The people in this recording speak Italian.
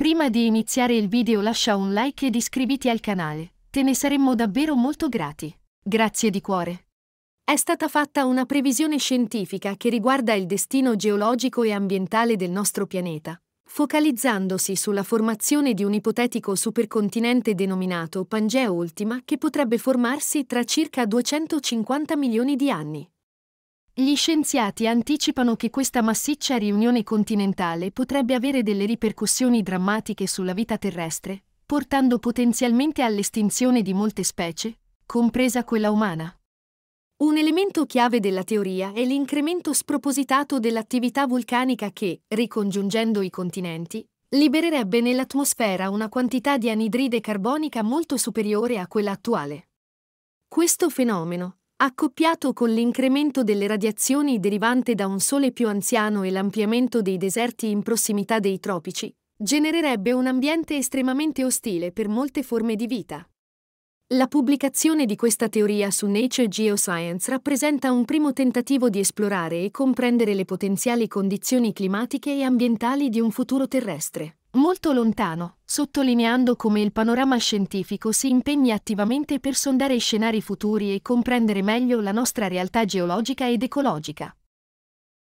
Prima di iniziare il video lascia un like ed iscriviti al canale, te ne saremmo davvero molto grati. Grazie di cuore. È stata fatta una previsione scientifica che riguarda il destino geologico e ambientale del nostro pianeta, focalizzandosi sulla formazione di un ipotetico supercontinente denominato Pangea Ultima che potrebbe formarsi tra circa 250 milioni di anni. Gli scienziati anticipano che questa massiccia riunione continentale potrebbe avere delle ripercussioni drammatiche sulla vita terrestre, portando potenzialmente all'estinzione di molte specie, compresa quella umana. Un elemento chiave della teoria è l'incremento spropositato dell'attività vulcanica che, ricongiungendo i continenti, libererebbe nell'atmosfera una quantità di anidride carbonica molto superiore a quella attuale. Questo fenomeno, accoppiato con l'incremento delle radiazioni derivante da un sole più anziano e l'ampliamento dei deserti in prossimità dei tropici, genererebbe un ambiente estremamente ostile per molte forme di vita. La pubblicazione di questa teoria su Nature Geoscience rappresenta un primo tentativo di esplorare e comprendere le potenziali condizioni climatiche e ambientali di un futuro terrestre, molto lontano, sottolineando come il panorama scientifico si impegni attivamente per sondare scenari futuri e comprendere meglio la nostra realtà geologica ed ecologica.